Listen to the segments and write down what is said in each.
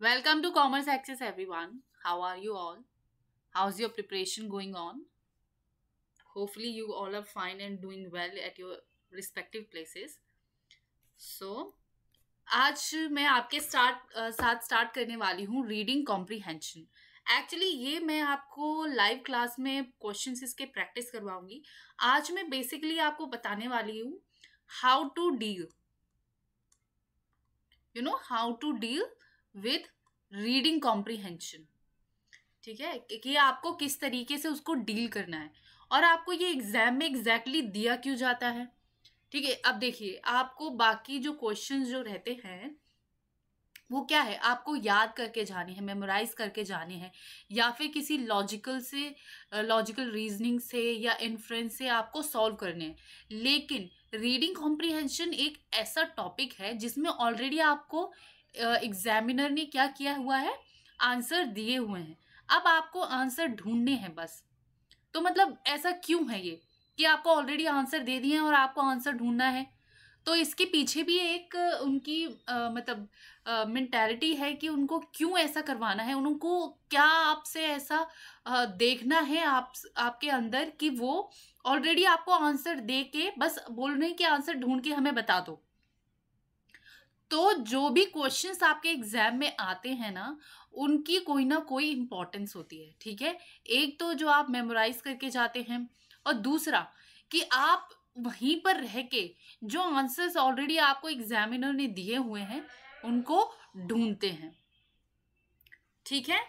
Welcome to Commerce Access, everyone. How are you all? How's your preparation going on? Hopefully, you all are fine and doing well at your respective places. So, आज मैं आपके start साथ start करने वाली हूँ reading comprehension actually ये मैं आपको लाइव क्लास में क्वेश्चंस इसके प्रैक्टिस करवाऊंगी आज मैं बेसिकली आपको बताने वाली हूँ how to deal you know how to deal with reading comprehension ठीक है कि आपको किस तरीके से उसको डील करना है और आपको ये एग्जाम में एग्जैक्टली exactly दिया क्यों जाता है ठीक है अब देखिए आपको बाकी जो क्वेश्चन जो रहते हैं वो क्या है आपको याद करके जाने हैं मेमोराइज करके जाने हैं या फिर किसी लॉजिकल से लॉजिकल रीजनिंग से या इन्फ्रेंस से आपको सॉल्व करने हैं लेकिन रीडिंग कॉम्प्रीहेंशन एक ऐसा टॉपिक है जिसमें ऑलरेडी आपको एग्जामिनर ने क्या किया हुआ है आंसर दिए हुए हैं अब आपको आंसर ढूंढने हैं बस तो मतलब ऐसा क्यों है ये कि आपको ऑलरेडी आंसर दे दिए हैं और आपको आंसर ढूंढना है तो इसके पीछे भी एक उनकी आ, मतलब मेंटेलिटी है कि उनको क्यों ऐसा करवाना है उनको क्या आपसे ऐसा आ, देखना है आप आपके अंदर कि वो ऑलरेडी आपको आंसर दे के बस बोल रहे हैं कि आंसर ढूंढ के हमें बता दो तो जो भी क्वेश्चंस आपके एग्जाम में आते हैं ना उनकी कोई ना कोई इम्पोर्टेंस होती है ठीक है एक तो जो आप मेमोराइज करके जाते हैं और दूसरा कि आप वहीं पर रह के जो आंसर्स ऑलरेडी आपको एग्जामिनर ने दिए हुए हैं उनको ढूंढते हैं ठीक है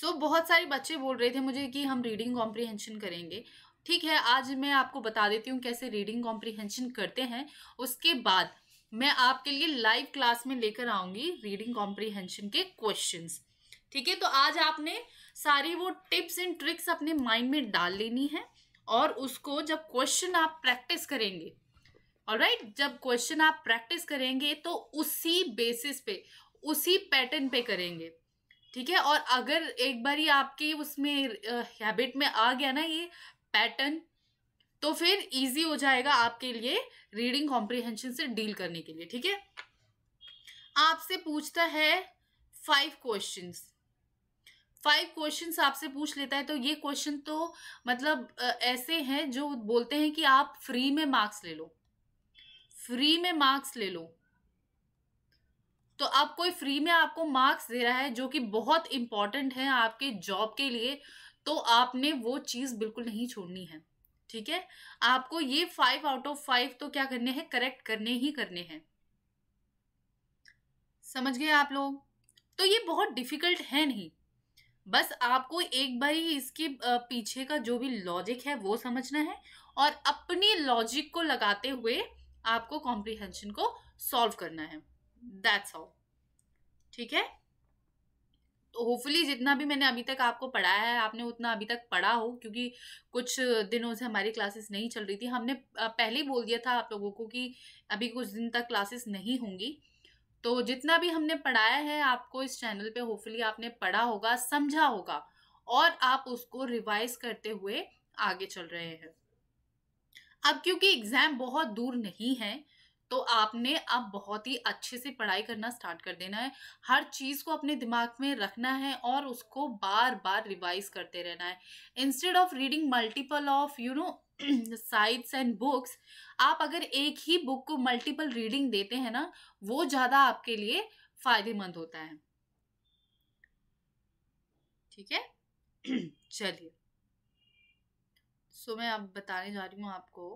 सो so, बहुत सारे बच्चे बोल रहे थे मुझे कि हम रीडिंग कॉम्प्रिहेंशन करेंगे ठीक है आज मैं आपको बता देती हूँ कैसे रीडिंग कॉम्प्रिहेंशन करते हैं उसके बाद मैं आपके लिए लाइव क्लास में लेकर आऊंगी रीडिंग कॉम्प्रीहेंशन के क्वेश्चंस ठीक है तो आज आपने सारी वो टिप्स एंड ट्रिक्स अपने माइंड में डाल लेनी है और उसको जब क्वेश्चन आप प्रैक्टिस करेंगे और राइट right? जब क्वेश्चन आप प्रैक्टिस करेंगे तो उसी बेसिस पे उसी पैटर्न पे करेंगे ठीक है और अगर एक बार ही आपकी उसमें हैबिट में आ गया ना ये पैटर्न तो फिर इजी हो जाएगा आपके लिए रीडिंग कॉम्प्रिहेंशन से डील करने के लिए ठीक है आपसे पूछता है फाइव क्वेश्चंस फाइव क्वेश्चन आपसे पूछ लेता है तो ये क्वेश्चन तो मतलब ऐसे हैं जो बोलते हैं कि आप फ्री में मार्क्स ले लो फ्री में मार्क्स ले लो तो आप कोई फ्री में आपको मार्क्स दे रहा है जो कि बहुत इंपॉर्टेंट है आपके जॉब के लिए तो आपने वो चीज़ बिल्कुल नहीं छोड़नी है ठीक है आपको ये फाइव आउट ऑफ फाइव तो क्या करने हैं करेक्ट करने ही करने हैं समझ गए आप लोग तो ये बहुत डिफिकल्ट है नहीं बस आपको एक बार ही इसके पीछे का जो भी लॉजिक है वो समझना है और अपनी लॉजिक को लगाते हुए आपको कॉम्प्रिहेंशन को सॉल्व करना है दैट्स ऑल ठीक है होपफुली जितना भी मैंने अभी तक आपको पढ़ाया है आपने उतना अभी तक पढ़ा हो क्योंकि कुछ दिनों से हमारी क्लासेस नहीं चल रही थी हमने पहले ही बोल दिया था आप लोगों को कि अभी कुछ दिन तक क्लासेस नहीं होंगी तो जितना भी हमने पढ़ाया है आपको इस चैनल पे होपफुली आपने पढ़ा होगा समझा होगा और आप उसको रिवाइज करते हुए आगे चल रहे हैं अब क्योंकि एग्ज़ाम बहुत दूर नहीं है तो आपने अब बहुत ही अच्छे से पढ़ाई करना स्टार्ट कर देना है हर चीज़ को अपने दिमाग में रखना है और उसको बार बार रिवाइज करते रहना है instead of reading multiple of you know sites and books आप अगर एक ही बुक को मल्टीपल रीडिंग देते हैं ना वो ज़्यादा आपके लिए फायदेमंद होता है ठीक है चलिए सो so, मैं अब बताने जा रही हूँ आपको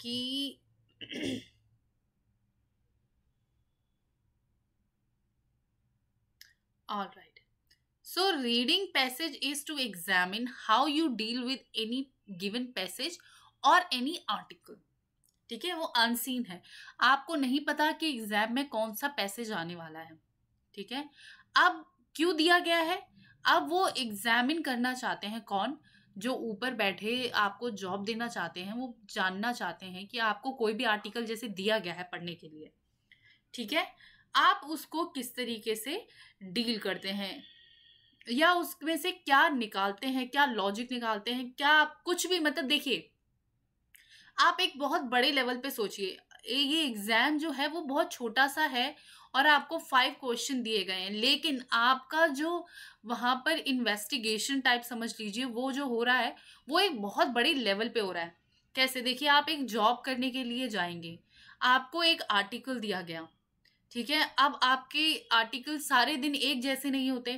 कि all right so reading passage is to examine how you deal with any given passage or any article ठीक है वो अनसीन है आपको नहीं पता कि एग्जाम में कौन सा पैसेज आने वाला है ठीक है अब क्यों दिया गया है अब वो एग्जामिन करना चाहते हैं कौन जो ऊपर बैठे आपको जॉब देना चाहते हैं वो जानना चाहते हैं कि आपको कोई भी आर्टिकल जैसे दिया गया है पढ़ने के लिए ठीक है आप उसको किस तरीके से डील करते हैं या उसमें से क्या निकालते हैं क्या लॉजिक निकालते हैं क्या आप कुछ भी मतलब देखिए आप एक बहुत बड़े लेवल पे सोचिए ये एग्ज़ाम जो है वो बहुत छोटा सा है और आपको फाइव क्वेश्चन दिए गए हैं लेकिन आपका जो वहाँ पर इन्वेस्टिगेशन टाइप समझ लीजिए वो जो हो रहा है वो एक बहुत बड़े लेवल पे हो रहा है कैसे देखिए आप एक जॉब करने के लिए जाएंगे आपको एक आर्टिकल दिया गया ठीक है अब आपके आर्टिकल सारे दिन एक जैसे नहीं होते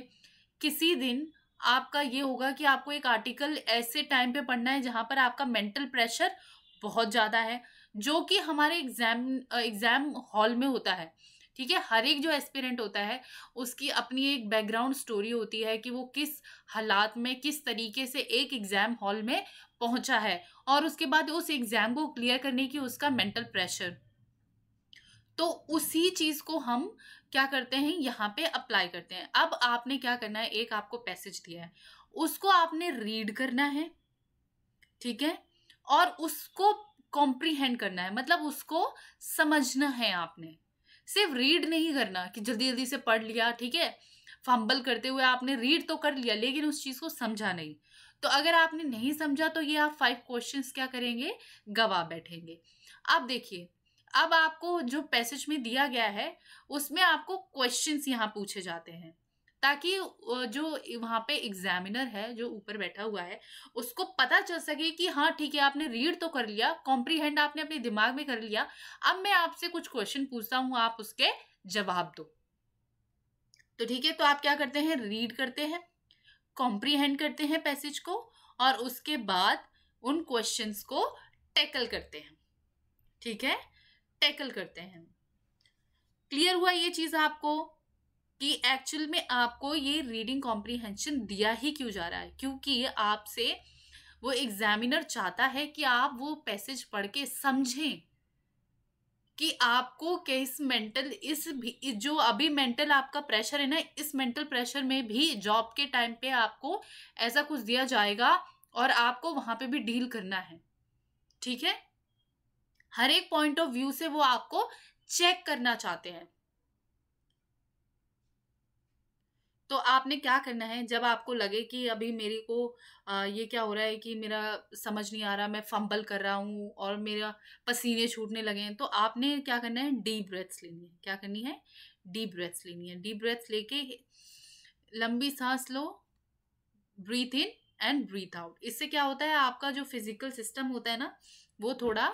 किसी दिन आपका ये होगा कि आपको एक आर्टिकल ऐसे टाइम पे पढ़ना है जहाँ पर आपका मेंटल प्रेशर बहुत ज़्यादा है जो कि हमारे एग्ज़ाम एग्ज़ाम हॉल में होता है ठीक है हर एक जो एस्पिरेंट होता है उसकी अपनी एक बैकग्राउंड स्टोरी होती है कि वो किस हालात में किस तरीके से एक एग्ज़ाम हॉल में पहुंचा है और उसके बाद उस एग्ज़ाम को क्लियर करने की उसका मेंटल प्रेशर तो उसी चीज़ को हम क्या करते हैं यहाँ पे अप्लाई करते हैं अब आपने क्या करना है एक आपको पैसेज दिया है उसको आपने रीड करना है ठीक है और उसको कॉम्प्रीहेंड करना है मतलब उसको समझना है आपने सिर्फ रीड नहीं करना कि जल्दी जल्दी से पढ़ लिया ठीक है फंबल करते हुए आपने रीड तो कर लिया लेकिन उस चीज़ को समझा नहीं तो अगर आपने नहीं समझा तो ये आप फाइव क्वेश्चंस क्या करेंगे गवा बैठेंगे आप देखिए अब आपको जो पैसेज में दिया गया है उसमें आपको क्वेश्चंस यहाँ पूछे जाते हैं ताकि जो वहाँ पे एग्जामिनर है जो ऊपर बैठा हुआ है उसको पता चल सके कि हाँ ठीक है आपने रीड तो कर लिया कॉम्प्रीहेंड आपने अपने दिमाग में कर लिया अब मैं आपसे कुछ क्वेश्चन पूछता हूँ आप उसके जवाब दो तो ठीक है तो आप क्या करते हैं रीड करते हैं कॉम्प्रीहेंड करते हैं पैसेज को और उसके बाद उन क्वेश्चंस को टैकल करते हैं ठीक है टैकल करते हैं क्लियर हुआ ये चीज़ आपको कि एक्चुअल में आपको ये रीडिंग कॉम्प्रीहेंशन दिया ही क्यों जा रहा है क्योंकि आपसे वो एग्जामिनर चाहता है कि आप वो पैसेज पढ़ के समझें कि आपको किस मेंटल इस भी जो अभी मेंटल आपका प्रेशर है ना इस मेंटल प्रेशर में भी जॉब के टाइम पे आपको ऐसा कुछ दिया जाएगा और आपको वहां पे भी डील करना है ठीक है हर एक पॉइंट ऑफ व्यू से वो आपको चेक करना चाहते हैं तो आपने क्या करना है जब आपको लगे कि अभी मेरे को आ, ये क्या हो रहा है कि मेरा समझ नहीं आ रहा मैं फंबल कर रहा हूँ और मेरा पसीने छूटने लगे हैं तो आपने क्या करना है डीप ब्रेथ्स लेनी है क्या करनी है डीप ब्रेथ्स लेनी है डीप ब्रेथ्स लेके लंबी सांस लो breathe in and breathe out इससे क्या होता है आपका जो फिजिकल सिस्टम होता है ना वो थोड़ा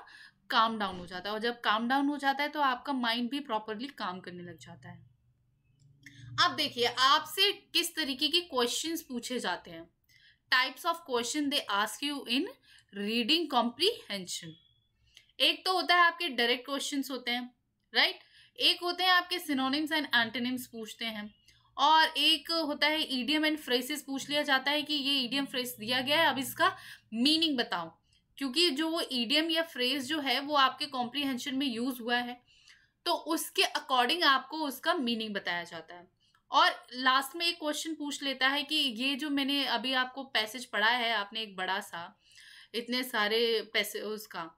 काम डाउन हो जाता है और जब काम डाउन हो जाता है तो आपका माइंड भी प्रॉपरली काम करने लग जाता है अब देखिए आपसे किस तरीके के क्वेश्चंस पूछे जाते हैं types of question they ask you in reading comprehension एक तो होता है आपके डायरेक्ट क्वेश्चन होते हैं राइट एक होते हैं आपके सिनोनिम्स एंड एंटेनिम्स पूछते हैं और एक होता है ईडियम एंड फ्रेसेस पूछ लिया जाता है कि ये ईडीएम फ्रेस दिया गया है अब इसका मीनिंग बताओ क्योंकि जो वो ईडीएम या फ्रेस जो है वो आपके कॉम्प्रीहेंशन में यूज हुआ है तो उसके अकॉर्डिंग आपको उसका मीनिंग बताया जाता है और लास्ट में एक क्वेश्चन पूछ लेता है कि ये जो मैंने अभी आपको पैसेज पढ़ा है आपने एक बड़ा सा इतने सारे पैसे उसका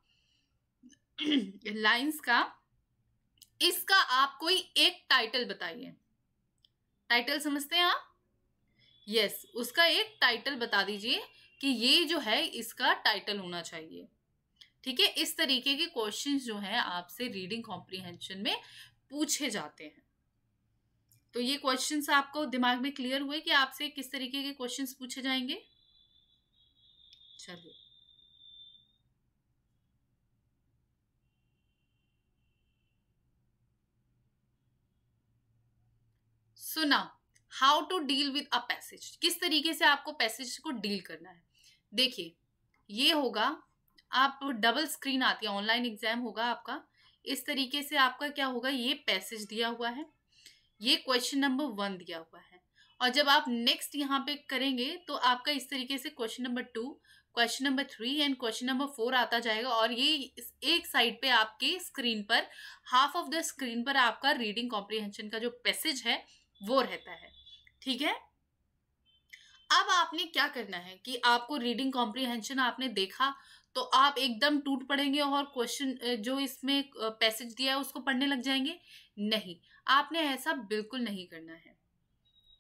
लाइंस का इसका आप कोई एक टाइटल बताइए टाइटल समझते हैं आप यस yes, उसका एक टाइटल बता दीजिए कि ये जो है इसका टाइटल होना चाहिए ठीक है इस तरीके के क्वेश्चंस जो हैं आपसे रीडिंग कॉम्प्रिहेंशन में पूछे जाते हैं तो ये क्वेश्चन आपको दिमाग में क्लियर हुए कि आपसे किस तरीके के क्वेश्चन पूछे जाएंगे चलिए सुना how to deal with a passage किस तरीके से आपको पैसेज को डील करना है देखिए ये होगा आप डबल स्क्रीन आती है ऑनलाइन एग्जाम होगा आपका इस तरीके से आपका क्या होगा ये पैसेज दिया हुआ है ये क्वेश्चन नंबर वन दिया हुआ है और जब आप नेक्स्ट यहाँ पे करेंगे तो आपका इस तरीके से question number two question number three and question number four आता जाएगा और ये एक साइड पे आपके स्क्रीन पर हाफ ऑफ द स्क्रीन पर आपका रीडिंग कॉम्प्रीहेंशन का जो पैसेज है वो रहता है ठीक है अब आपने क्या करना है कि आपको रीडिंग कॉम्प्रीहेंशन आपने देखा तो आप एकदम टूट पड़ेंगे और क्वेश्चन जो इसमें पैसेज दिया है उसको पढ़ने लग जाएंगे नहीं आपने ऐसा बिल्कुल नहीं करना है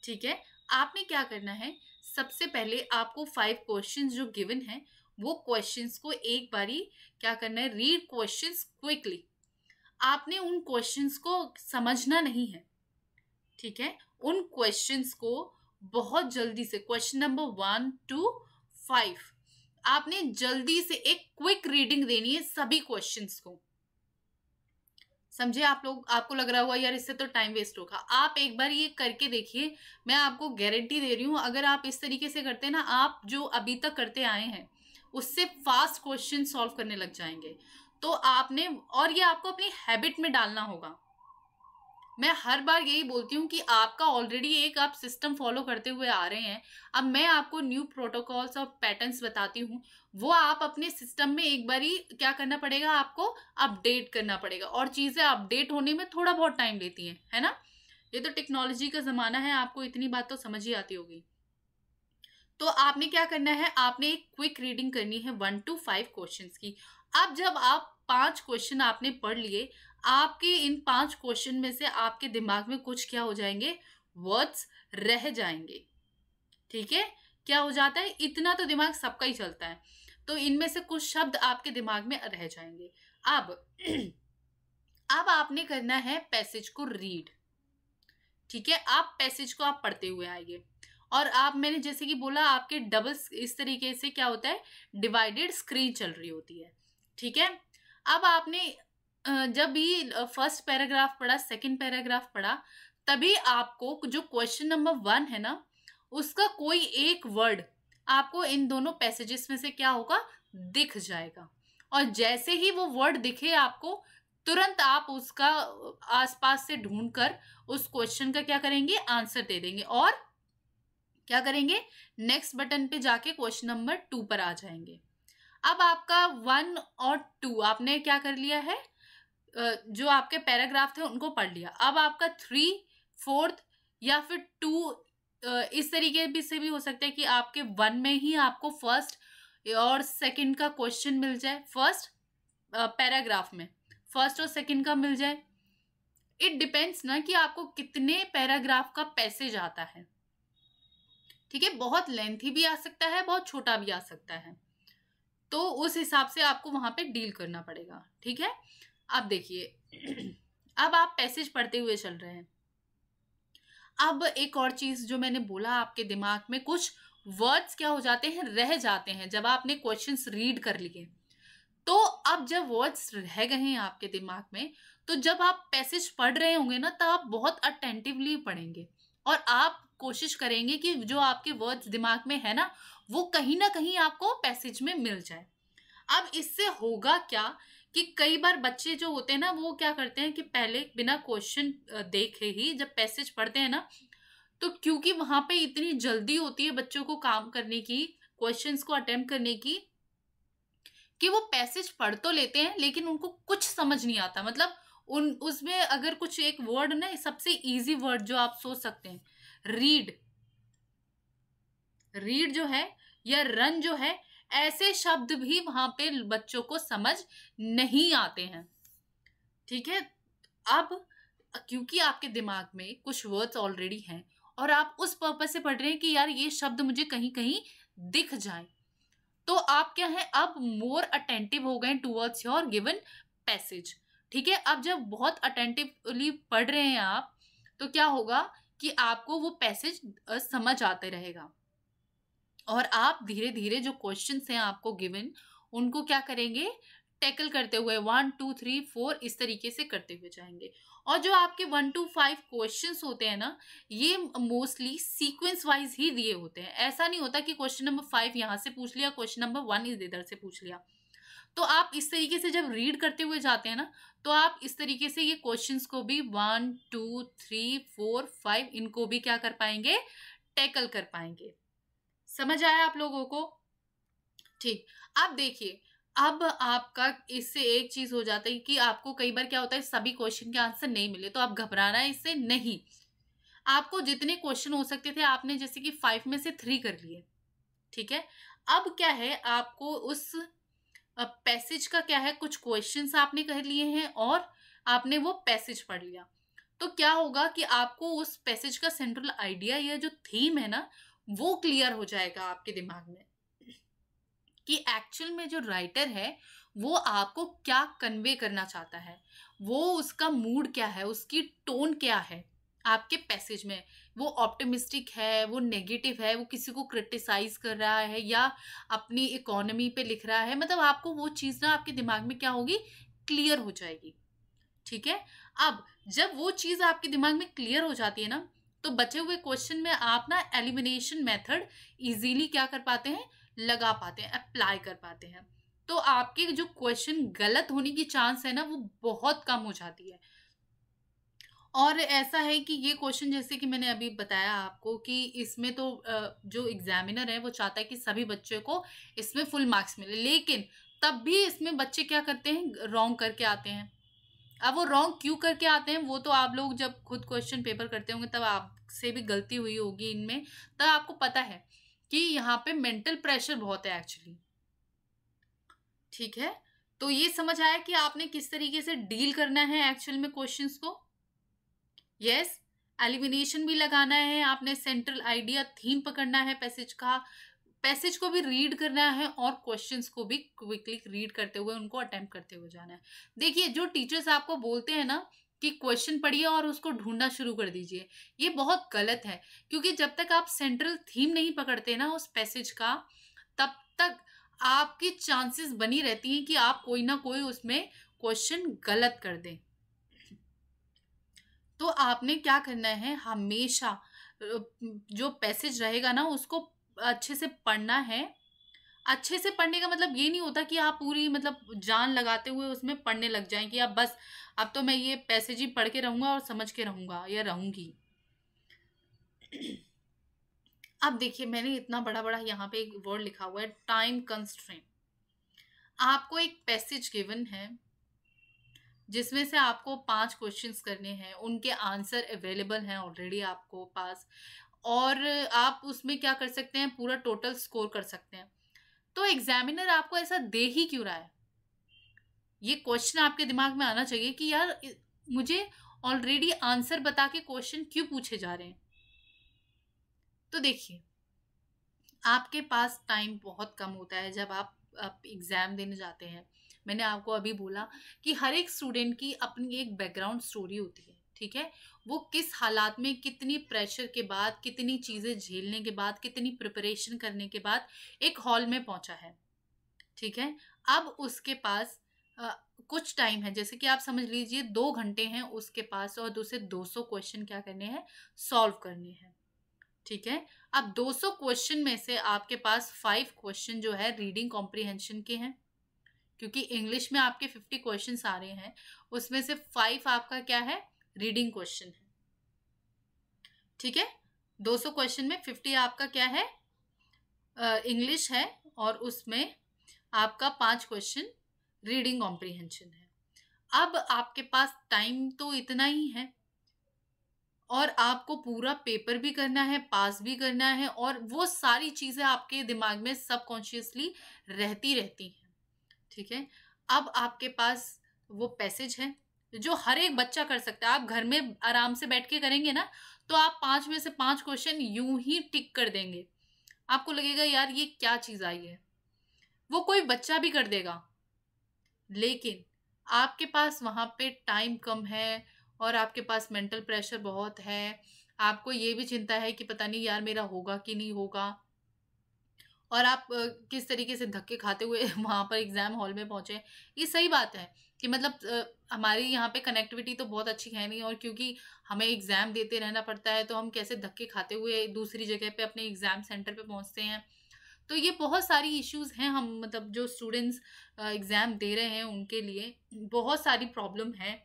ठीक है आपने क्या करना है सबसे पहले आपको फाइव क्वेश्चंस जो गिवन है वो क्वेश्चंस को एक बारी क्या करना है रीड क्वेश्चंस क्विकली आपने उन क्वेश्चंस को समझना नहीं है ठीक है उन क्वेश्चंस को बहुत जल्दी से question number one two five आपने जल्दी से एक क्विक रीडिंग देनी है सभी क्वेश्चंस को समझे आप लोग आपको लग रहा हुआ यार इससे तो टाइम वेस्ट होगा आप एक बार ये करके देखिए मैं आपको गारंटी दे रही हूँ अगर आप इस तरीके से करते हैं ना आप जो अभी तक करते आए हैं उससे फास्ट क्वेश्चन सॉल्व करने लग जाएंगे तो आपने और ये आपको अपनी हैबिट में डालना होगा मैं हर बार यही बोलती हूँ कि आपका ऑलरेडी एक आप सिस्टम फॉलो करते हुए आ रहे हैं अब मैं आपको न्यू प्रोटोकॉल्स और पैटर्न्स बताती हूँ वो आप अपने सिस्टम में एक बार ही क्या करना पड़ेगा आपको अपडेट करना पड़ेगा और चीज़ें अपडेट होने में थोड़ा बहुत टाइम लेती हैं है ना ये तो टेक्नोलॉजी का ज़माना है आपको इतनी बात तो समझ ही आती होगी तो आपने क्या करना है आपने एक क्विक रीडिंग करनी है वन टू फाइव क्वेश्चन की अब जब आप पांच क्वेश्चन आपने पढ़ लिए आपके इन पांच क्वेश्चन में से आपके दिमाग में कुछ क्या हो जाएंगे वर्ड्स रह जाएंगे ठीक है क्या हो जाता है इतना तो दिमाग सबका ही चलता है तो इनमें से कुछ शब्द आपके दिमाग में रह जाएंगे अब अब आपने करना है पैसेज को रीड ठीक है आप पैसेज को आप पढ़ते हुए आइए और आप मैंने जैसे कि बोला आपके डबल इस तरीके से क्या होता है डिवाइडेड स्क्रीन चल रही होती है ठीक है अब आपने जब भी फर्स्ट पैराग्राफ पढ़ा सेकंड पैराग्राफ पढ़ा तभी आपको जो क्वेश्चन नंबर वन है ना उसका कोई एक वर्ड आपको इन दोनों पैसेजेस में से क्या होगा दिख जाएगा और जैसे ही वो वर्ड दिखे आपको तुरंत आप उसका आसपास से ढूंढकर उस क्वेश्चन का क्या करेंगे आंसर दे देंगे और क्या करेंगे नेक्स्ट बटन पे जाके क्वेश्चन नंबर टू पर आ जाएंगे अब आपका वन और टू आपने क्या कर लिया है जो आपके पैराग्राफ थे उनको पढ़ लिया अब आपका थ्री फोर्थ या फिर टू इस तरीके भी से भी हो सकता है कि आपके वन में ही आपको फर्स्ट और सेकंड का क्वेश्चन मिल जाए फर्स्ट पैराग्राफ में फर्स्ट और सेकंड का मिल जाए इट डिपेंड्स ना कि आपको कितने पैराग्राफ का पैसेज आता है ठीक है बहुत लेंथी भी आ सकता है बहुत छोटा भी आ सकता है तो उस हिसाब से आपको वहां पे डील करना पड़ेगा ठीक है अब देखिए अब आप पैसेज पढ़ते हुए चल रहे हैं अब एक और चीज जो मैंने बोला आपके दिमाग में कुछ वर्ड्स क्या हो जाते हैं रह जाते हैं जब आपने क्वेश्चंस रीड कर लिए तो अब जब वर्ड्स रह गए हैं आपके दिमाग में तो जब आप पैसेज पढ़ रहे होंगे ना तो आप बहुत अटेंटिवली पढ़ेंगे और आप कोशिश करेंगे कि जो आपके वर्ड्स दिमाग में है ना वो कहीं ना कहीं आपको पैसेज में मिल जाए अब इससे होगा क्या कि कई बार बच्चे जो होते हैं ना वो क्या करते हैं कि पहले बिना क्वेश्चन देखे ही जब पैसेज पढ़ते हैं ना तो क्योंकि वहां पे इतनी जल्दी होती है बच्चों को काम करने की क्वेश्चंस को अटेम्प्ट करने की कि वो पैसेज पढ़ तो लेते हैं लेकिन उनको कुछ समझ नहीं आता मतलब उन उसमें अगर कुछ एक वर्ड ना सबसे इजी वर्ड जो आप सोच सकते हैं रीड रीड जो है या रन जो है ऐसे शब्द भी वहां पे बच्चों को समझ नहीं आते हैं ठीक है अब क्योंकि आपके दिमाग में कुछ वर्ड्स ऑलरेडी हैं और आप उस पर्पज से पढ़ रहे हैं कि यार ये शब्द मुझे कहीं कहीं दिख जाए तो आप क्या है अब मोर अटेंटिव हो गए टूवर्ड्स योर गिवन पैसेज ठीक है अब जब बहुत अटेंटिवली पढ़ रहे हैं आप तो क्या होगा कि आपको वो पैसेज समझ आते रहेगा और आप धीरे धीरे जो क्वेश्चन हैं आपको गिवन उनको क्या करेंगे टैकल करते हुए वन टू थ्री फोर इस तरीके से करते हुए जाएंगे और जो आपके वन टू फाइव क्वेश्चन होते हैं ना ये मोस्टली सीक्वेंस वाइज ही दिए होते हैं ऐसा नहीं होता कि क्वेश्चन नंबर फाइव यहाँ से पूछ लिया क्वेश्चन नंबर वन इस इधर से पूछ लिया तो आप इस तरीके से जब रीड करते हुए जाते हैं ना तो आप इस तरीके से ये क्वेश्चंस को भी one two three four five इनको भी क्या कर पाएंगे टैकल कर पाएंगे समझ आया आप लोगों को ठीक अब देखिए अब आपका इससे एक चीज हो जाता है कि आपको कई बार क्या होता है सभी क्वेश्चन के आंसर नहीं मिले तो आप घबराना है इससे नहीं आपको जितने क्वेश्चन हो सकते थे आपने जैसे कि फाइव में से थ्री कर लिए ठीक है अब क्या है आपको उस पैसेज का क्या है कुछ क्वेश्चंस आपने कर लिए हैं और आपने वो पैसेज पढ़ लिया तो क्या होगा कि आपको उस पैसेज का सेंट्रल आइडिया या जो थीम है ना वो क्लियर हो जाएगा आपके दिमाग में कि एक्चुअल में जो राइटर है वो आपको क्या कन्वे करना चाहता है वो उसका मूड क्या है उसकी टोन क्या है आपके पैसेज में वो ऑप्टिमिस्टिक है वो नेगेटिव है वो किसी को क्रिटिसाइज कर रहा है या अपनी इकोनॉमी पे लिख रहा है मतलब आपको वो चीज़ ना आपके दिमाग में क्या होगी क्लियर हो जाएगी ठीक है अब जब वो चीज़ आपके दिमाग में क्लियर हो जाती है ना तो बचे हुए क्वेश्चन में आप ना एलिमिनेशन मेथड इजीली क्या कर पाते हैं लगा पाते हैं अप्लाई कर पाते हैं तो आपके जो क्वेश्चन गलत होने की चांस है ना वो बहुत कम हो जाती है और ऐसा है कि ये क्वेश्चन जैसे कि मैंने अभी बताया आपको कि इसमें तो जो एग्जामिनर है वो चाहता है कि सभी बच्चों को इसमें फुल मार्क्स मिले लेकिन तब भी इसमें बच्चे क्या करते हैं रॉन्ग करके आते हैं अब वो रॉन्ग क्यों करके आते हैं वो तो आप लोग जब खुद क्वेश्चन पेपर करते होंगे तब आप से भी गलती हुई होगी इनमें तो आपको पता है कि यहाँ पे मेंटल प्रेशर बहुत है एक्चुअली ठीक है तो ये समझ आया कि आपने किस तरीके से डील करना है एक्चुअल में क्वेश्चंस को यस एलिमिनेशन भी लगाना है आपने सेंट्रल आइडिया थीम पकड़ना है पैसेज का पैसेज को भी रीड करना है और क्वेश्चंस को भी क्विकली रीड करते हुए उनको अटेम्प्ट करते हुए जाना है देखिए जो टीचर्स आपको बोलते हैं ना कि क्वेश्चन पढ़िए और उसको ढूंढना शुरू कर दीजिए ये बहुत गलत है क्योंकि जब तक आप सेंट्रल थीम नहीं पकड़ते ना उस पैसेज का तब तक आपकी चांसेस बनी रहती हैं कि आप कोई ना कोई उसमें क्वेश्चन गलत कर दें तो आपने क्या करना है हमेशा जो पैसेज रहेगा ना उसको अच्छे से पढ़ना है अच्छे से पढ़ने का मतलब ये नहीं होता कि आप पूरी मतलब जान लगाते हुए उसमें पढ़ने लग जाएं कि आप बस अब तो मैं ये पैसेज ही पढ़ के रहूँगा और समझ के रहूँगा या रहूँगी अब देखिए मैंने इतना बड़ा बड़ा यहाँ पे एक वर्ड लिखा हुआ है टाइम कंस्ट्रेन आपको एक पैसेज गिवन है जिसमें से आपको पांच क्वेश्चंस करने हैं उनके आंसर अवेलेबल हैं ऑलरेडी आपको पास और आप उसमें क्या कर सकते हैं पूरा टोटल स्कोर कर सकते हैं तो एग्जामिनर आपको ऐसा दे ही क्यों रहा है ये क्वेश्चन आपके दिमाग में आना चाहिए कि यार मुझे ऑलरेडी आंसर बता के क्वेश्चन क्यों पूछे जा रहे हैं तो देखिए आपके पास टाइम बहुत कम होता है जब आप आप एग्ज़ाम देने जाते हैं मैंने आपको अभी बोला कि हर एक स्टूडेंट की अपनी एक बैकग्राउंड स्टोरी होती है ठीक है वो किस हालात में कितनी प्रेशर के बाद कितनी चीज़ें झेलने के बाद कितनी प्रिपरेशन करने के बाद एक हॉल में पहुंचा है ठीक है अब उसके पास आ, कुछ टाइम है जैसे कि आप समझ लीजिए दो घंटे हैं उसके पास और दूसरे 200 क्वेश्चन क्या करने हैं सॉल्व करने हैं ठीक है अब 200 क्वेश्चन में से आपके पास फाइव क्वेश्चन जो है रीडिंग कॉम्प्रिहेंशन के हैं क्योंकि इंग्लिश में आपके फिफ्टी क्वेश्चन आ रहे हैं उसमें से फाइव आपका क्या है रीडिंग क्वेश्चन है ठीक है 200 क्वेश्चन में 50 आपका क्या है इंग्लिश uh, है और उसमें आपका पांच क्वेश्चन रीडिंग कॉम्प्रिहेंशन है अब आपके पास टाइम तो इतना ही है और आपको पूरा पेपर भी करना है पास भी करना है और वो सारी चीज़ें आपके दिमाग में सबकॉन्शियसली रहती रहती हैं ठीक है अब आपके पास वो पैसेज है जो हर एक बच्चा कर सकता है आप घर में आराम से बैठ के करेंगे ना तो आप पांच में से पांच क्वेश्चन यूं ही टिक कर देंगे आपको लगेगा यार ये क्या चीज़ आई है वो कोई बच्चा भी कर देगा लेकिन आपके पास वहां पे टाइम कम है और आपके पास मेंटल प्रेशर बहुत है आपको ये भी चिंता है कि पता नहीं यार मेरा होगा कि नहीं होगा और आप किस तरीके से धक्के खाते हुए वहां पर एग्ज़ाम हॉल में पहुंचे ये सही बात है कि मतलब हमारी यहाँ पे कनेक्टिविटी तो बहुत अच्छी है नहीं और क्योंकि हमें एग्ज़ाम देते रहना पड़ता है तो हम कैसे धक्के खाते हुए दूसरी जगह पे अपने एग्ज़ाम सेंटर पे पहुँचते हैं तो ये बहुत सारी इश्यूज हैं हम मतलब जो स्टूडेंट्स एग्ज़ाम दे रहे हैं उनके लिए बहुत सारी प्रॉब्लम है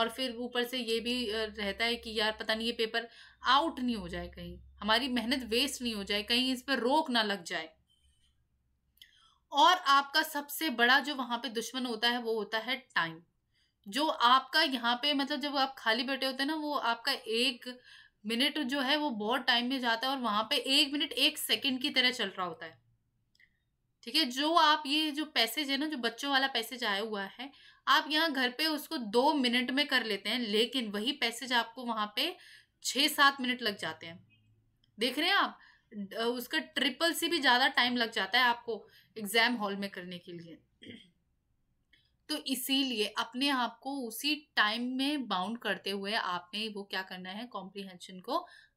और फिर ऊपर से ये भी रहता है कि यार पता नहीं ये पेपर आउट नहीं हो जाए कहीं हमारी मेहनत वेस्ट नहीं हो जाए कहीं इस पर रोक ना लग जाए और आपका सबसे बड़ा जो वहां पे दुश्मन होता है वो होता है टाइम जो आपका यहाँ पे मतलब जब आप खाली बैठे होते हैं ना वो आपका एक मिनट जो है वो बहुत टाइम में जाता है और वहां पे एक मिनट एक सेकंड की तरह चल रहा होता है ठीक है जो आप ये जो पैसेज है ना जो बच्चों वाला पैसेज आया हुआ है आप यहाँ घर पे उसको दो मिनट में कर लेते हैं लेकिन वही पैसेज आपको वहां पे छः सात मिनट लग जाते हैं देख रहे हैं आप उसका ट्रिपल से भी ज़्यादा टाइम लग जाता है आपको एग्जाम हॉल में करने के लिए तो इसीलिए अपने आप को उसी टाइम में बाउंड करते हुए आपने वो क्या करना है कॉम्प्रीहेंशन को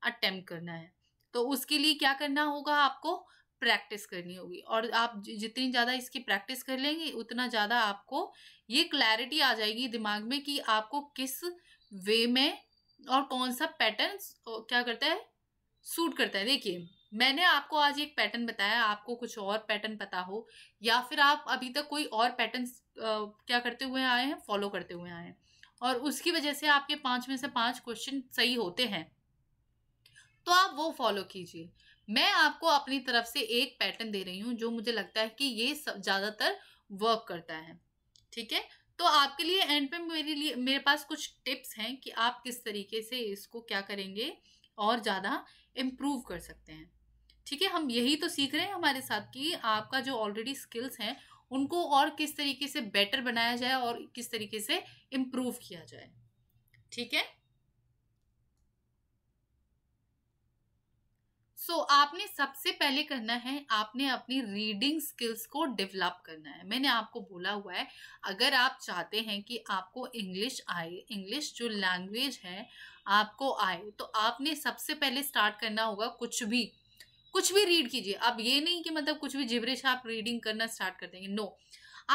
अटेम्प्ट करना है तो उसके लिए क्या करना होगा आपको प्रैक्टिस करनी होगी और आप जितनी ज़्यादा इसकी प्रैक्टिस कर लेंगे उतना ज़्यादा आपको ये क्लैरिटी आ जाएगी दिमाग में कि आपको किस वे में और कौन सा पैटर्न क्या करता है सूट करता है देखिए मैंने आपको आज एक पैटर्न बताया आपको कुछ और पैटर्न पता हो या फिर आप अभी तक कोई और पैटर्न क्या करते हुए आए हैं फॉलो करते हुए आए हैं और उसकी वजह से आपके पाँच में से पाँच क्वेश्चन सही होते हैं तो आप वो फॉलो कीजिए मैं आपको अपनी तरफ से एक पैटर्न दे रही हूँ जो मुझे लगता है कि ये ज़्यादातर वर्क करता है ठीक है तो आपके लिए एंड पे मेरे लिए मेरे पास कुछ टिप्स हैं कि आप किस तरीके से इसको क्या करेंगे और ज़्यादा इम्प्रूव कर सकते हैं ठीक है हम यही तो सीख रहे हैं हमारे साथ कि आपका जो ऑलरेडी स्किल्स हैं उनको और किस तरीके से बेटर बनाया जाए और किस तरीके से इम्प्रूव किया जाए ठीक है सो so, आपने सबसे पहले करना है आपने अपनी रीडिंग स्किल्स को डेवलप करना है मैंने आपको बोला हुआ है अगर आप चाहते हैं कि आपको इंग्लिश आए इंग्लिश जो लैंग्वेज है आपको आए तो आपने सबसे पहले स्टार्ट करना होगा कुछ भी कुछ भी रीड कीजिए आप ये नहीं कि मतलब कुछ भी जिब्रिश आप रीडिंग करना स्टार्ट कर देंगे नो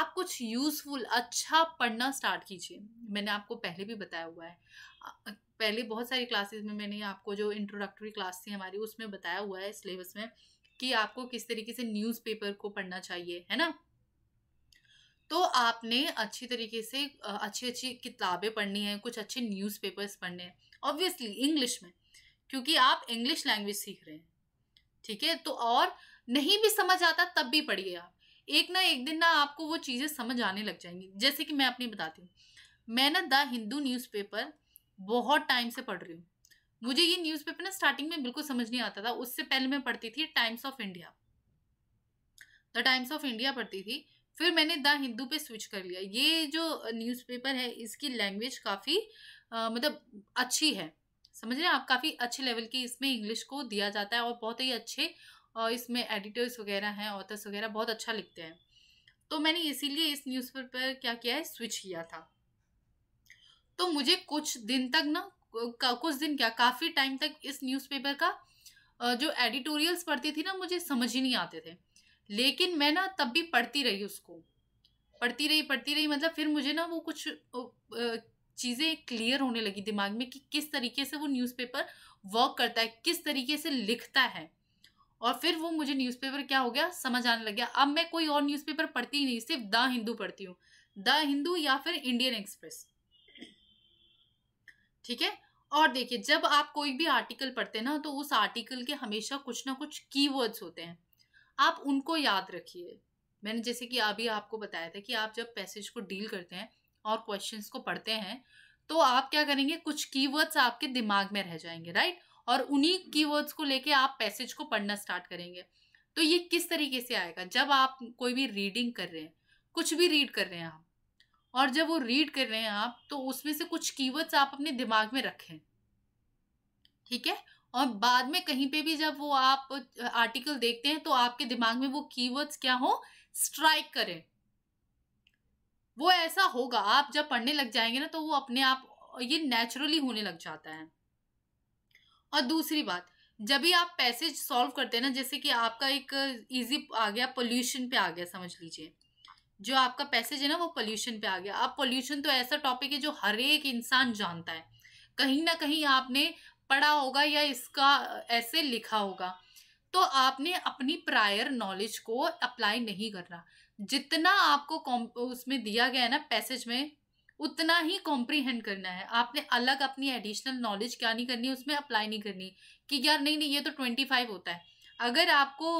आप कुछ यूज़फुल अच्छा पढ़ना स्टार्ट कीजिए मैंने आपको पहले भी बताया हुआ है पहले बहुत सारी क्लासेस में मैंने आपको जो इंट्रोडक्टरी क्लास थी हमारी उसमें बताया हुआ है सिलेबस में कि आपको किस तरीके से न्यूज़पेपर को पढ़ना चाहिए है ना तो आपने अच्छी तरीके से अच्छी अच्छी किताबें पढ़नी हैं कुछ अच्छे न्यूज़पेपर्स पढ़ने हैं ऑब्वियसली इंग्लिश में क्योंकि आप इंग्लिश लैंग्वेज सीख रहे हैं ठीक है तो और नहीं भी समझ आता तब भी पढ़िए आप एक ना एक दिन ना आपको वो चीज़ें समझ आने लग जाएंगी जैसे कि मैं अपनी बताती हूँ मैं ना द हिंदू न्यूज़पेपर बहुत टाइम से पढ़ रही हूँ मुझे ये न्यूज़पेपर ना स्टार्टिंग में बिल्कुल समझ नहीं आता था उससे पहले मैं पढ़ती थी Times of India the Times of India पढ़ती थी फिर मैंने द हिंदू पे स्विच कर लिया ये जो न्यूज़पेपर है इसकी लैंग्वेज काफ़ी मतलब अच्छी है समझ रहे हैं आप काफ़ी अच्छे लेवल की इसमें इंग्लिश को दिया जाता है और बहुत ही अच्छे इसमें एडिटर्स वगैरह हैं ऑथर्स वगैरह बहुत अच्छा लिखते हैं तो मैंने इसीलिए इस न्यूज़पेपर पर क्या किया है स्विच किया था तो मुझे कुछ दिन तक ना कुछ दिन क्या काफ़ी टाइम तक इस न्यूज़पेपर का जो एडिटोरियल्स पढ़ती थी ना मुझे समझ ही नहीं आते थे लेकिन मैं ना तब भी पढ़ती रही उसको पढ़ती रही पढ़ती रही मतलब फिर मुझे ना वो कुछ चीज़ें क्लियर होने लगी दिमाग में कि किस तरीके से वो न्यूज़पेपर वर्क करता है किस तरीके से लिखता है और फिर वो मुझे न्यूज़पेपर क्या हो गया समझ आने लग गया अब मैं कोई और न्यूज़पेपर पढ़ती ही नहीं सिर्फ द हिंदू पढ़ती हूँ द हिंदू या फिर इंडियन एक्सप्रेस ठीक है और देखिए जब आप कोई भी आर्टिकल पढ़ते हैं ना तो उस आर्टिकल के हमेशा कुछ ना कुछ कीवर्ड्स होते हैं आप उनको याद रखिए मैंने जैसे कि अभी आपको बताया था कि आप जब पैसेज को डील करते हैं और क्वेश्चंस को पढ़ते हैं तो आप क्या करेंगे कुछ कीवर्ड्स आपके दिमाग में रह जाएंगे राइट और उन्हीं कीवर्ड्स को लेके आप पैसेज को पढ़ना स्टार्ट करेंगे तो ये किस तरीके से आएगा जब आप कोई भी रीडिंग कर रहे हैं कुछ भी रीड कर रहे हैं आप और जब वो रीड कर रहे हैं आप तो उसमें से कुछ कीवर्ड्स आप अपने दिमाग में रखें ठीक है और बाद में कहीं पे भी जब वो आप आर्टिकल देखते हैं तो आपके दिमाग में वो कीवर्ड्स क्या हो स्ट्राइक करें वो ऐसा होगा आप जब पढ़ने लग जाएंगे ना तो वो अपने आप ये नेचुरली होने लग जाता है और दूसरी बात जब भी आप पैसेज सॉल्व करते हैं ना जैसे कि आपका एक इजी आ गया पोल्यूशन पे आ गया समझ लीजिए जो आपका पैसेज है ना वो पोल्यूशन पे आ गया अब पोल्यूशन तो ऐसा टॉपिक है जो हर एक इंसान जानता है कहीं ना कहीं आपने पढ़ा होगा या इसका ऐसे लिखा होगा तो आपने अपनी प्रायर नॉलेज को अप्लाई नहीं करना जितना आपको उसमें दिया गया है ना पैसेज में उतना ही कॉम्प्रीहेंड करना है आपने अलग अपनी एडिशनल नॉलेज क्या नहीं करनी उसमें अप्लाई नहीं करनी कि यार नहीं नहीं ये तो ट्वेंटी फाइव होता है अगर आपको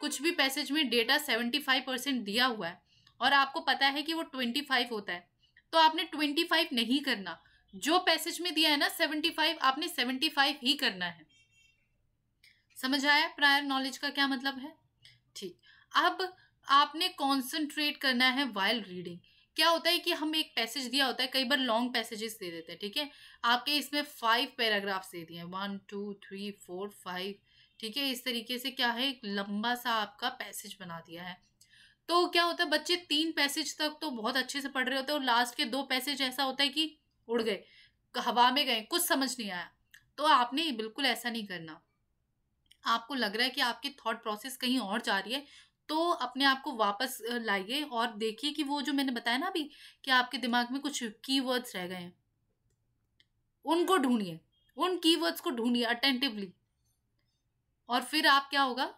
कुछ भी पैसेज में डेटा सेवेंटी फाइव परसेंट दिया हुआ है और आपको पता है कि वो ट्वेंटी फाइव होता है तो आपने ट्वेंटी फाइव नहीं करना जो पैसेज में दिया है ना सेवेंटी फाइव आपने सेवेंटी फाइव ही करना है समझ आया प्रायर नॉलेज का क्या मतलब है ठीक अब आपने कॉन्सेंट्रेट करना है वाइल रीडिंग क्या होता है कि हम एक पैसेज दिया होता है कई बार लॉन्ग पैसेजेस दे देते हैं ठीक है आपके इसमें फाइव पैराग्राफ्स दे दिए हैं one two three four five ठीक है इस तरीके से क्या है एक लंबा सा आपका पैसेज बना दिया है तो क्या होता है बच्चे तीन पैसेज तक तो बहुत अच्छे से पढ़ रहे होते हैं और लास्ट के दो पैसेज ऐसा होता है कि उड़ गए हवा में गए कुछ समझ नहीं आया तो आपने बिल्कुल ऐसा नहीं करना आपको लग रहा है कि आपकी थॉट प्रोसेस कहीं और जा रही है तो अपने आप को वापस लाइए और देखिए कि वो जो मैंने बताया ना अभी कि आपके दिमाग में कुछ की वर्ड्स रह गए हैं उनको ढूंढिए उन की को ढूंढिए अटेंटिवली और फिर आप क्या होगा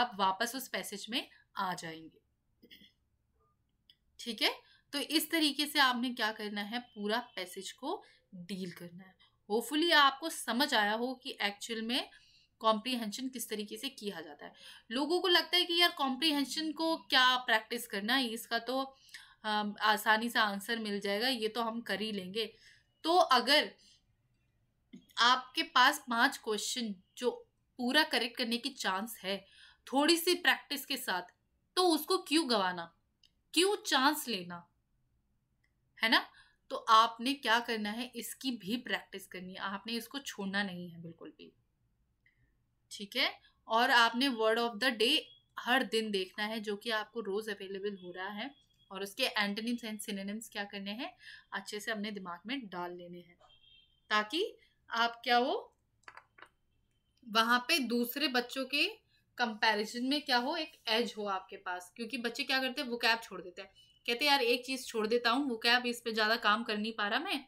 आप वापस उस पैसेज में आ जाएंगे ठीक है तो इस तरीके से आपने क्या करना है पूरा पैसेज को डील करना है होपफुली आपको समझ आया हो कि एक्चुअल में कॉम्प्रीहेंशन किस तरीके से किया जाता है लोगों को लगता है कि यार कॉम्प्रीहेंशन को क्या प्रैक्टिस करना है इसका तो आसानी से आंसर मिल जाएगा ये तो हम कर ही लेंगे तो अगर आपके पास पांच क्वेश्चन जो पूरा करेक्ट करने की चांस है थोड़ी सी प्रैक्टिस के साथ तो उसको क्यों गवाना क्यों चांस लेना है ना तो आपने क्या करना है इसकी भी प्रैक्टिस करनी है आपने इसको छोड़ना नहीं है बिल्कुल भी ठीक है और आपने वर्ड ऑफ द डे हर दिन देखना है जो कि आपको रोज़ अवेलेबल हो रहा है और उसके एंटनिम्स एंड सिनेम्स क्या करने हैं अच्छे से अपने दिमाग में डाल लेने हैं ताकि आप क्या हो वहां पे दूसरे बच्चों के कंपैरिजन में क्या हो एक एज हो आपके पास क्योंकि बच्चे क्या करते हैं वो कैब छोड़ देते हैं कहते यार एक चीज़ छोड़ देता हूँ वो कैब इस पर ज़्यादा काम कर नहीं पा रहा मैं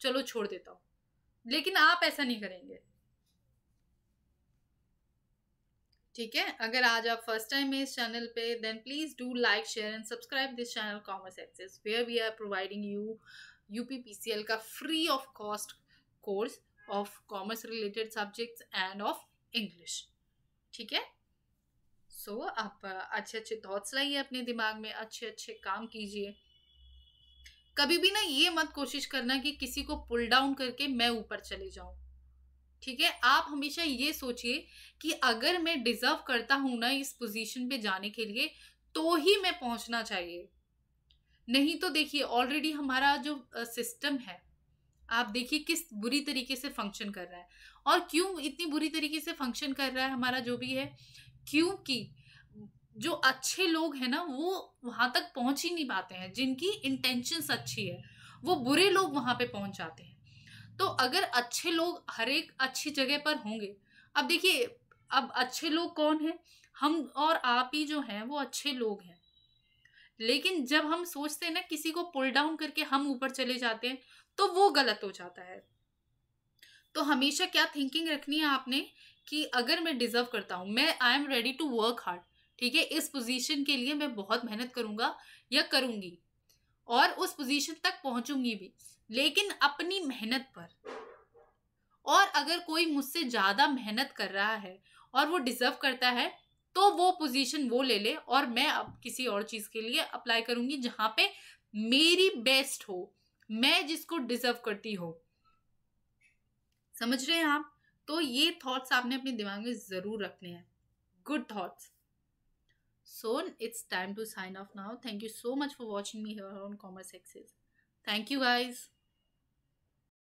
चलो छोड़ देता हूँ लेकिन आप ऐसा नहीं करेंगे ठीक है अगर आज आप फर्स्ट टाइम है इस चैनल पे then please do like share and subscribe this channel commerce access where we are providing you U P C L का free of cost course of commerce related subjects and of English ठीक है सो so, आप अच्छे अच्छे thoughts लाइए अपने दिमाग में अच्छे अच्छे काम कीजिए कभी भी ना ये मत कोशिश करना कि किसी को पुल डाउन करके मैं ऊपर चले जाऊं ठीक है आप हमेशा ये सोचिए कि अगर मैं डिजर्व करता हूं ना इस पोजीशन पे जाने के लिए तो ही मैं पहुंचना चाहिए नहीं तो देखिए ऑलरेडी हमारा जो सिस्टम है आप देखिए किस बुरी तरीके से फंक्शन कर रहा है और क्यों इतनी बुरी तरीके से फंक्शन कर रहा है हमारा जो भी है क्योंकि जो अच्छे लोग हैं ना वो वहाँ तक पहुँच ही नहीं पाते हैं जिनकी इंटेंशंस अच्छी है वो बुरे लोग वहाँ पे पहुँच जाते हैं तो अगर अच्छे लोग हर एक अच्छी जगह पर होंगे अब देखिए अब अच्छे लोग कौन हैं हम और आप ही जो हैं वो अच्छे लोग हैं लेकिन जब हम सोचते हैं ना किसी को पुल डाउन करके हम ऊपर चले जाते हैं तो वो गलत हो जाता है तो हमेशा क्या थिंकिंग रखनी है आपने कि अगर मैं डिजर्व करता हूँ मैं I am ready to work hard ठीक है इस पोजीशन के लिए मैं बहुत मेहनत करूँगा या करूँगी और उस पोजीशन तक पहुँचूंगी भी लेकिन अपनी मेहनत पर और अगर कोई मुझसे ज़्यादा मेहनत कर रहा है और वो डिज़र्व करता है तो वो पोजीशन वो ले ले और मैं अब किसी और चीज़ के लिए अप्लाई करूँगी जहाँ पे मेरी बेस्ट हो मैं जिसको डिज़र्व करती हो समझ रहे हैं आप तो ये थॉट्स आपने अपने दिमाग में ज़रूर रखने हैं good thoughts so it's time to sign off now thank you so much for watching me here on commerce access thank you guys